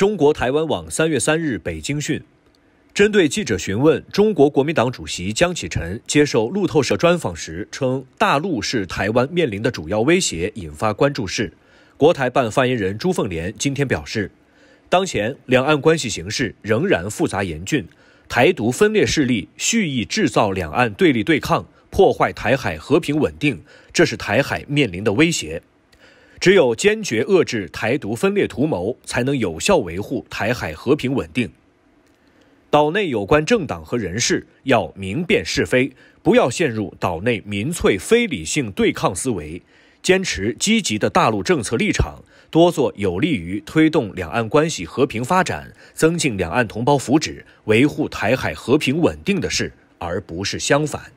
中国台湾网三月三日北京讯，针对记者询问，中国国民党主席江启臣接受路透社专访时称，大陆是台湾面临的主要威胁，引发关注。是国台办发言人朱凤莲今天表示，当前两岸关系形势仍然复杂严峻，台独分裂势力蓄意制造两岸对立对抗，破坏台海和平稳定，这是台海面临的威胁。只有坚决遏制台独分裂图谋，才能有效维护台海和平稳定。岛内有关政党和人士要明辨是非，不要陷入岛内民粹非理性对抗思维，坚持积极的大陆政策立场，多做有利于推动两岸关系和平发展、增进两岸同胞福祉、维护台海和平稳定的事，而不是相反。